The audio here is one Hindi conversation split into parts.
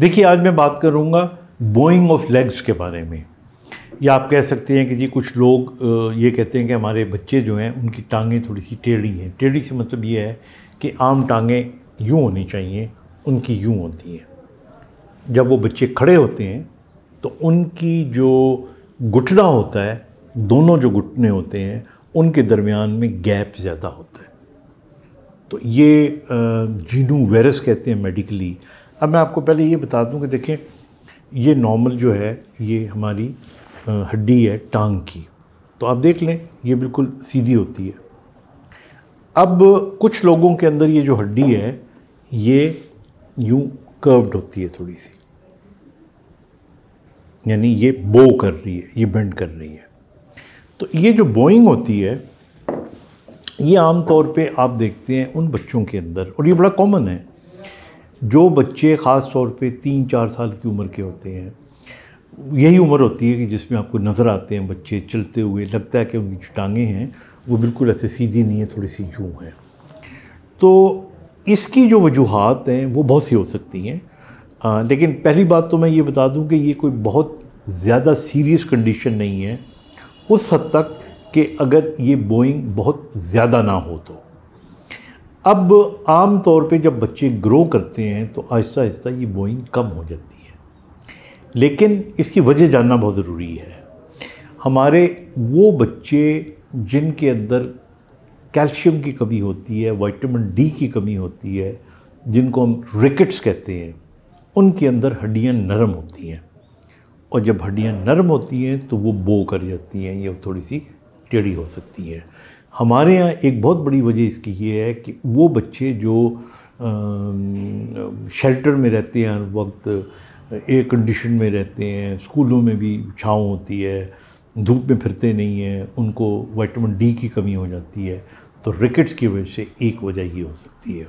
देखिए आज मैं बात करूँगा बोइंग ऑफ लेग्स के बारे में या आप कह सकते हैं कि जी कुछ लोग ये कहते हैं कि हमारे बच्चे जो हैं उनकी टांगें थोड़ी सी टेढ़ी हैं टेढ़ी से मतलब ये है कि आम टांगें यूँ होनी चाहिए उनकी यूँ होती हैं जब वो बच्चे खड़े होते हैं तो उनकी जो घुटना होता है दोनों जो घुटने होते हैं उनके दरमियान में गैप ज़्यादा होता है तो ये जीनू वायरस कहते हैं मेडिकली अब मैं आपको पहले ये बता दूं कि देखें ये नॉर्मल जो है ये हमारी हड्डी है टांग की तो आप देख लें ये बिल्कुल सीधी होती है अब कुछ लोगों के अंदर ये जो हड्डी है ये यूं कर्व्ड होती है थोड़ी सी यानी ये बो कर रही है ये बेंड कर रही है तो ये जो बोइंग होती है ये आम तौर पे आप देखते हैं उन बच्चों के अंदर और ये बड़ा कॉमन है जो बच्चे ख़ास तौर पे तीन चार साल की उम्र के होते हैं यही उम्र होती है कि जिसमें आपको नज़र आते हैं बच्चे चलते हुए लगता है कि उनकी जो टांगें हैं वो बिल्कुल ऐसे सीधी नहीं है थोड़ी सी यूँ हैं तो इसकी जो वजूहत हैं वो बहुत सी हो सकती हैं लेकिन पहली बात तो मैं ये बता दूं कि ये कोई बहुत ज़्यादा सीरियस कंडीशन नहीं है उस हद तक कि अगर ये बोइंग बहुत ज़्यादा ना हो तो अब आम तौर पे जब बच्चे ग्रो करते हैं तो आहिस्ता आहिस्ता ये बोइंग कम हो जाती है लेकिन इसकी वजह जानना बहुत ज़रूरी है हमारे वो बच्चे जिनके अंदर कैल्शियम की कमी होती है वाइटामिन डी की कमी होती है जिनको हम रिकेट्स कहते हैं उनके अंदर हड्डियाँ नरम होती हैं और जब हड्डियाँ नरम होती हैं तो वो बो कर जाती हैं या थोड़ी सी टेढ़ी हो सकती हैं हमारे यहाँ एक बहुत बड़ी वजह इसकी ये है कि वो बच्चे जो शेल्टर में रहते हैं हर वक्त एयर कंडीशन में रहते हैं स्कूलों में भी छाँव होती है धूप में फिरते नहीं हैं उनको वाइटमिन डी की कमी हो जाती है तो रिकेट्स की वजह से एक वजह ये हो सकती है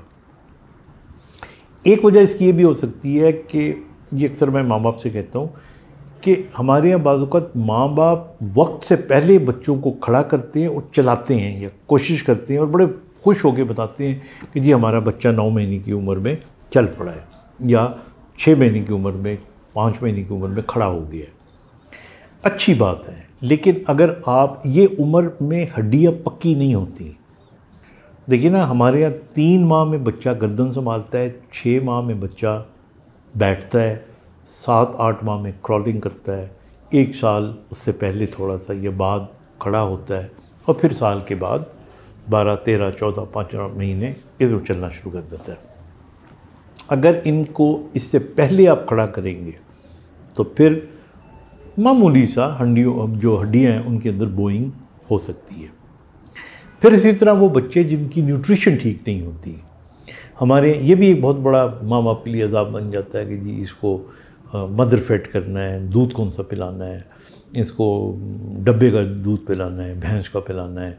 एक वजह इसकी ये भी हो सकती है कि ये अक्सर मैं माँ बाप से कहता हूँ कि हमारे यहाँ बाज़ात माँ बाप वक्त से पहले बच्चों को खड़ा करते हैं और चलाते हैं या कोशिश करते हैं और बड़े खुश होकर बताते हैं कि जी हमारा बच्चा नौ महीने की उम्र में चल पड़ा है या छः महीने की उम्र में पाँच महीने की उम्र में खड़ा हो गया है अच्छी बात है लेकिन अगर आप ये उम्र में हड्डियाँ पक्की नहीं होती देखिए ना हमारे यहाँ तीन माह में बच्चा गर्दन संभालता है छः माह में बच्चा बैठता है सात आठ माह में क्रॉलिंग करता है एक साल उससे पहले थोड़ा सा ये बाद खड़ा होता है और फिर साल के बाद बारह तेरह चौदह पाँच महीने इधर चलना शुरू कर देता है अगर इनको इससे पहले आप खड़ा करेंगे तो फिर मामूली सा हंडियों जो हड्डियाँ हैं उनके अंदर बोइंग हो सकती है फिर इसी तरह वो बच्चे जिनकी न्यूट्रिशन ठीक नहीं होती हमारे ये भी एक बहुत बड़ा माँ बाप के लिए अजाब बन जाता है कि जी इसको मदर फेट करना है दूध कौन सा पिलाना है इसको डब्बे का दूध पिलाना है भैंस का पिलाना है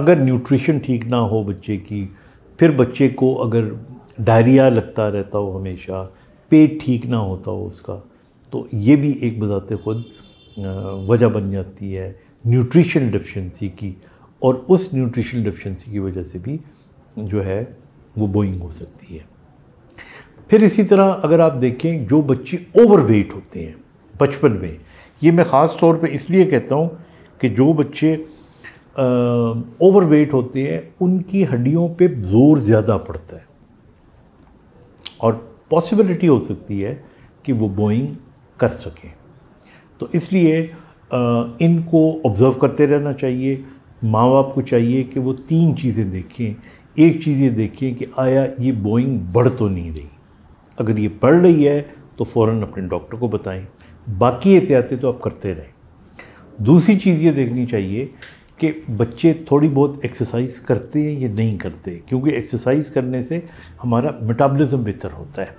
अगर न्यूट्रिशन ठीक ना हो बच्चे की फिर बच्चे को अगर डायरिया लगता रहता हो हमेशा पेट ठीक ना होता हो उसका तो ये भी एक बताते खुद वजह बन जाती है न्यूट्रिशन डिफिशेंसी की और उस न्यूट्रिशन डिफिशेंसी की वजह से भी जो है वो बोइंग हो सकती है फिर इसी तरह अगर आप देखें जो बच्चे ओवरवेट होते हैं बचपन में ये मैं ख़ास तौर पे इसलिए कहता हूँ कि जो बच्चे ओवरवेट होते हैं उनकी हड्डियों पे जोर ज़्यादा पड़ता है और पॉसिबिलिटी हो सकती है कि वो बोइंग कर सकें तो इसलिए इनको ऑब्ज़र्व करते रहना चाहिए माँ बाप को चाहिए कि वो तीन चीज़ें देखें एक चीज़ ये देखें कि आया ये बोइंग बढ़ तो नहीं रही अगर ये बढ़ रही है तो फ़ौर अपने डॉक्टर को बताएं बाकी एहतियातें तो आप करते रहें दूसरी चीज़ ये देखनी चाहिए कि बच्चे थोड़ी बहुत एक्सरसाइज करते हैं या नहीं करते क्योंकि एक्सरसाइज करने से हमारा मेटाबॉलिज्म बेहतर होता है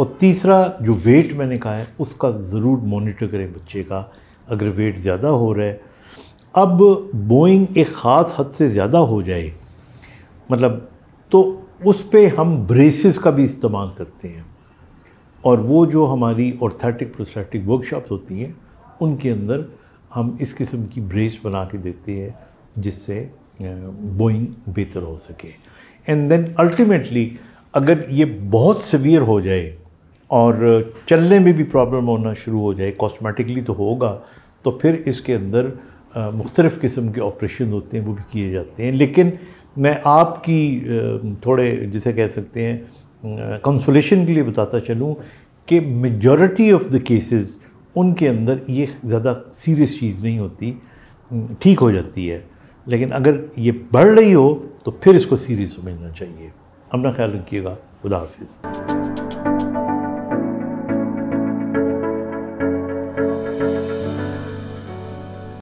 और तीसरा जो वेट मैंने कहा है उसका ज़रूर मॉनिटर करें बच्चे का अगर वेट ज़्यादा हो रहा है अब बोइंग एक ख़ास हद से ज़्यादा हो जाए मतलब तो उस पर हम ब्रेसिस का भी इस्तेमाल करते हैं और वो जो हमारी ऑर्थेटिक प्रोस्थेटिक वर्कशॉप्स होती हैं उनके अंदर हम इस किस्म की ब्रेस बना के देते हैं जिससे बोइंग बेहतर हो सके एंड देन अल्टीमेटली अगर ये बहुत सवियर हो जाए और चलने में भी प्रॉब्लम होना शुरू हो जाए कॉस्मेटिकली तो होगा तो फिर इसके अंदर मुख्तलिफ़ किस्म के ऑपरेशन होते हैं वो भी किए जाते हैं लेकिन मैं आपकी थोड़े जिसे कह सकते हैं कंसोलेशन के लिए बताता चलूँ कि मेजॉरिटी ऑफ द केसेस उनके अंदर ये ज़्यादा सीरियस चीज़ नहीं होती ठीक हो जाती है लेकिन अगर ये बढ़ रही हो तो फिर इसको सीरियस समझना चाहिए अपना ख्याल रखिएगा खुदा हाफिज़